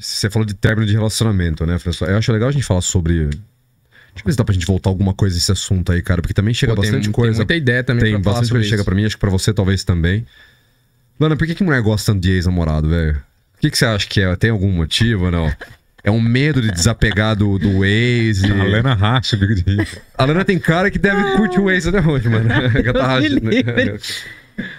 Você falou de término de relacionamento, né, François? Eu acho legal a gente falar sobre. Deixa eu ver se dá pra gente voltar alguma coisa nesse assunto aí, cara, porque também chega Pô, bastante tem, coisa. Tem muita ideia também, Tem bastante coisa que chega pra mim, acho que pra você talvez também. Lana, por que, que mulher gosta tanto de ex-namorado, velho? O que, que você acha que é? Tem algum motivo ou não? É um medo de desapegar do, do ex. A Lana racha o bico de A Lana tem cara que deve curtir o ex até hoje, mano. Ela tá rachando.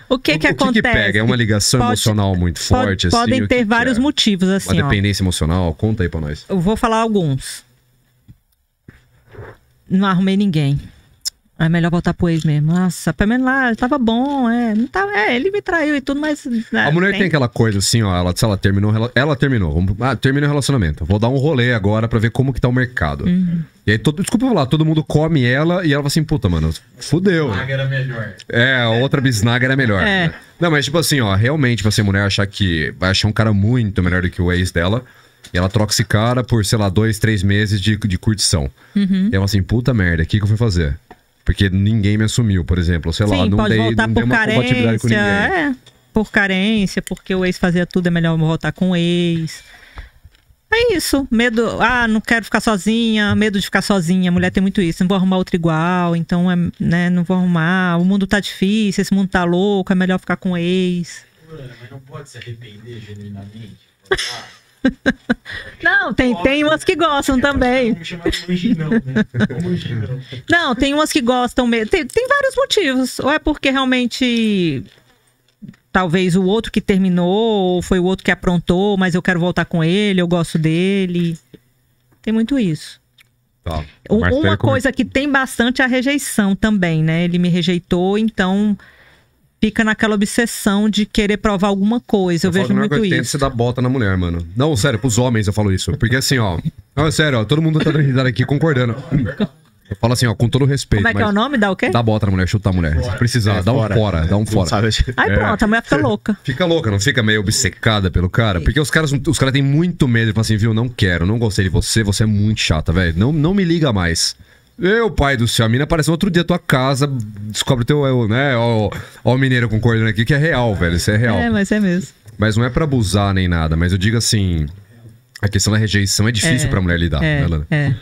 O que o, que o acontece? que, pega? É uma ligação pode, emocional muito forte? assim, podem ter que vários que é? motivos, assim. Uma dependência emocional? Conta aí pra nós. Eu vou falar alguns. Não arrumei ninguém. É melhor voltar pro ex mesmo. Nossa, pelo menos lá tava bom, é. Não tava, é, ele me traiu e tudo, mas. Né, a mulher tem... tem... aquela coisa assim, ó. Ela, se ela terminou, ela terminou. Ah, terminou o relacionamento. Vou dar um rolê agora pra ver como que tá o mercado. Uhum. E aí, todo, desculpa falar, todo mundo come ela e ela fala assim, puta, mano, fudeu. Bisnaga era melhor. É, a outra bisnaga era melhor. É. Né? Não, mas tipo assim, ó, realmente, você, tipo ser assim, mulher achar que vai achar um cara muito melhor do que o ex dela. E ela troca esse cara por, sei lá, dois, três meses de, de curtição. Uhum. E ela assim, puta merda, o que, que eu fui fazer? Porque ninguém me assumiu, por exemplo. Sei Sim, lá, não tem dei, não por uma carência, compatibilidade com ninguém. É, por carência, porque o ex fazia tudo, é melhor voltar com o ex. É isso, medo, ah, não quero ficar sozinha, medo de ficar sozinha, a mulher tem muito isso, não vou arrumar outro igual, então é, né, não vou arrumar, o mundo tá difícil, esse mundo tá louco, é melhor ficar com ex. Mas não pode se arrepender genuinamente. Não, tem, tem umas que gostam também. Né? Não, tem umas que gostam mesmo. Tem, tem vários motivos. Ou é porque realmente talvez o outro que terminou, ou foi o outro que aprontou, mas eu quero voltar com ele, eu gosto dele. Tem muito isso. Tá. Uma é coisa que tem bastante é a rejeição também, né? Ele me rejeitou, então fica naquela obsessão de querer provar alguma coisa. Eu, eu vejo é muito isso. Você dá bota na mulher, mano. Não, sério, pros homens eu falo isso. Porque assim, ó. Não, sério, ó, todo mundo tá aqui concordando. Eu falo assim, ó, com todo respeito. Como é que é o nome? Dá o quê? Dá bota na mulher, chuta a mulher. Se precisar, é, dá um fora, dá um fora. Sabe? Aí é. pronto, a mulher fica louca. Fica louca, não fica meio obcecada pelo cara? Porque os caras, os caras têm muito medo de falar assim, viu, não quero, não gostei de você, você é muito chata, velho. Não, não me liga mais. Meu pai do céu, a mina apareceu outro dia na tua casa, descobre o teu, né? Ó, ó o mineiro concordando aqui, que é real, velho. Isso é real. É, mas é mesmo. Mas não é para abusar nem nada, mas eu digo assim. A questão da rejeição é difícil é, pra mulher lidar. É, né, é.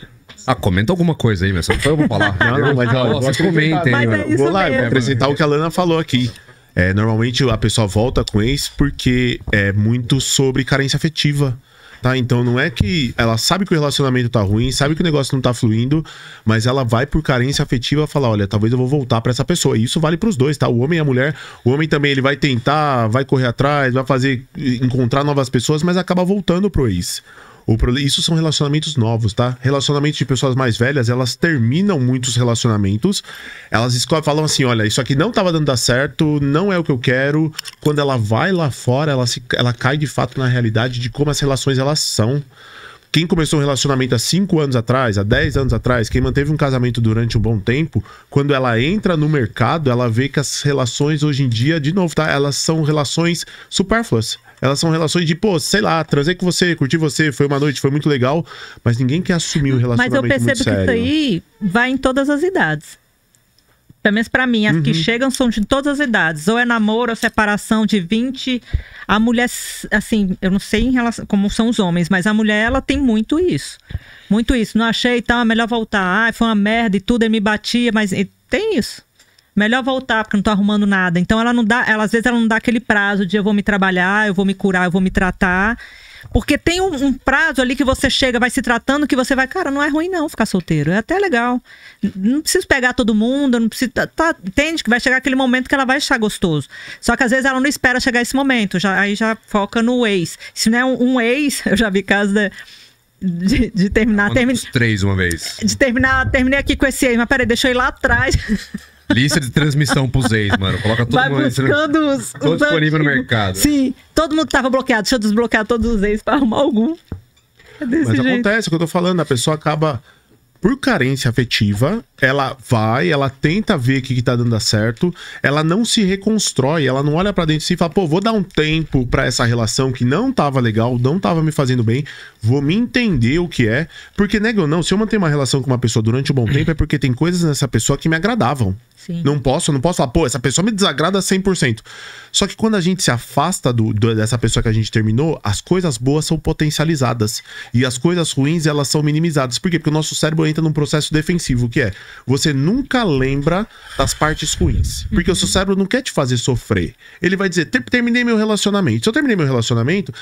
Ah, comenta alguma coisa aí, mas só eu vou falar. não, não, mas olha, vocês comentem. Mas é vou lá, mesmo. vou apresentar o que a Lana falou aqui. É, normalmente a pessoa volta com ex porque é muito sobre carência afetiva. Tá? Então não é que ela sabe que o relacionamento tá ruim, sabe que o negócio não tá fluindo, mas ela vai por carência afetiva falar, olha, talvez eu vou voltar para essa pessoa. E isso vale para os dois, tá? O homem e a mulher, o homem também ele vai tentar, vai correr atrás, vai fazer encontrar novas pessoas, mas acaba voltando pro ex. Pro... Isso são relacionamentos novos, tá? Relacionamentos de pessoas mais velhas, elas terminam muitos relacionamentos, elas falam assim: olha, isso aqui não estava dando certo, não é o que eu quero. Quando ela vai lá fora, ela, se... ela cai de fato na realidade de como as relações elas são. Quem começou um relacionamento há 5 anos atrás, há 10 anos atrás, quem manteve um casamento durante um bom tempo, quando ela entra no mercado, ela vê que as relações hoje em dia, de novo, tá? Elas são relações supérfluas. Elas são relações de, pô, sei lá, trazer com você, curtir você, foi uma noite, foi muito legal, mas ninguém quer assumir um relacionamento Mas eu percebo que isso aí vai em todas as idades pelo menos para mim, as uhum. que chegam são de todas as idades. Ou é namoro, ou é separação de 20. A mulher, assim, eu não sei relação, como são os homens, mas a mulher, ela tem muito isso. Muito isso. Não achei, então é melhor voltar. Ah, foi uma merda e tudo, ele me batia, mas tem isso. Melhor voltar, porque não tô arrumando nada. Então ela não dá, ela, às vezes ela não dá aquele prazo de eu vou me trabalhar, eu vou me curar, eu vou me tratar. Porque tem um, um, prazo ali que você chega, vai se tratando, que você vai, cara, não é ruim não ficar solteiro, é até legal. Não preciso pegar todo mundo, não preciso. Tá, tá, entende que vai chegar aquele momento que ela vai achar gostoso. Só que às vezes ela não espera chegar esse momento, já, aí já foca no ex. Se não é um, um ex, eu já vi casos da. De, de, terminar. Ah, três uma vez. De terminar, terminei aqui com esse ex mas peraí, deixa eu ir lá atrás. Lista de transmissão pros ex, mano. Coloca todo Vai mundo. buscando os. Todo os disponível antigos. no mercado. Sim, todo mundo tava bloqueado. Deixa eu desbloquear todos os ex pra arrumar algum. É Mas jeito. acontece, é o que eu tô falando, a pessoa acaba. Por carência afetiva, ela vai, ela tenta ver o que, que tá dando certo, ela não se reconstrói, ela não olha para dentro de si e fala, pô, vou dar um tempo para essa relação que não tava legal, não tava me fazendo bem, vou me entender o que é. Porque, nega ou não, se eu manter uma relação com uma pessoa durante um bom tempo, é porque tem coisas nessa pessoa que me agradavam. Não posso, não posso falar, pô, essa pessoa me desagrada 100%. Só que quando a gente se afasta do, do, dessa pessoa que a gente terminou, as coisas boas são potencializadas. E as coisas ruins, elas são minimizadas. Por quê? Porque o nosso cérebro entra num processo defensivo, que é você nunca lembra das partes ruins. Porque uhum. o seu uhum. cérebro não quer te fazer sofrer. Ele vai dizer, terminei meu relacionamento. Se eu terminei meu relacionamento,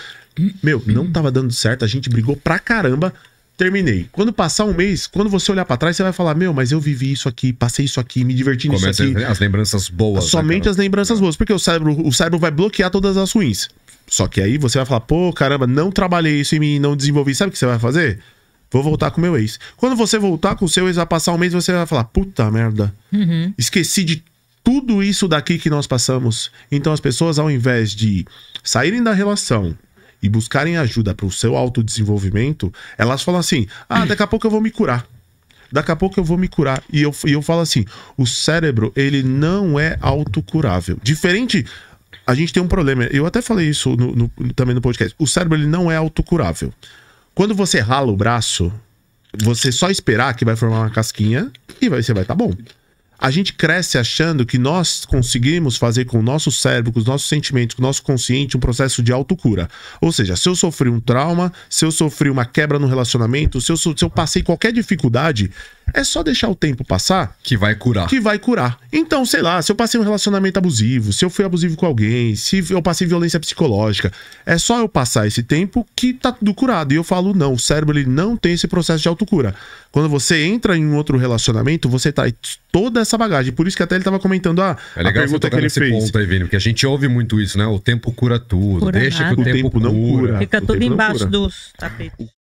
meu, não tava dando certo, a gente brigou pra caramba terminei. Quando passar um mês, quando você olhar para trás, você vai falar: Meu, mas eu vivi isso aqui, passei isso aqui, me diverti Começa nisso aqui. As lembranças boas. Né, Somente né, as lembranças é. boas, porque o cérebro, o cérebro vai bloquear todas as ruins. Só que aí você vai falar: Pô, caramba, não trabalhei isso em mim, não desenvolvi. Sabe o que você vai fazer? Vou voltar com meu ex. Quando você voltar com o seu ex, vai passar um mês, você vai falar: Puta merda, uhum. esqueci de tudo isso daqui que nós passamos. Então as pessoas, ao invés de saírem da relação e buscarem ajuda para o seu autodesenvolvimento, elas falam assim: ah, daqui a pouco eu vou me curar. Daqui a pouco eu vou me curar. E eu, e eu falo assim: o cérebro, ele não é autocurável. Diferente. A gente tem um problema. Eu até falei isso no, no, também no podcast. O cérebro, ele não é autocurável. Quando você rala o braço, você só esperar que vai formar uma casquinha e vai, você vai estar tá bom a gente cresce achando que nós conseguimos fazer com o nosso cérebro, com os nossos sentimentos, com o nosso consciente, um processo de autocura. Ou seja, se eu sofri um trauma, se eu sofri uma quebra no relacionamento, se eu, se eu passei qualquer dificuldade, é só deixar o tempo passar que vai curar. Que vai curar. Então, sei lá, se eu passei um relacionamento abusivo, se eu fui abusivo com alguém, se eu passei violência psicológica, é só eu passar esse tempo que tá tudo curado. E eu falo, não, o cérebro ele não tem esse processo de autocura. Quando você entra em um outro relacionamento, você traz tá toda essa bagagem. Por isso que até ele tava comentando ah, é legal a pergunta que ele fez. ponto aí, Vini, porque a gente ouve muito isso, né? O tempo cura tudo. Cura Deixa nada. que o, o tempo, não cura. cura. Fica o tudo embaixo dos tapetes.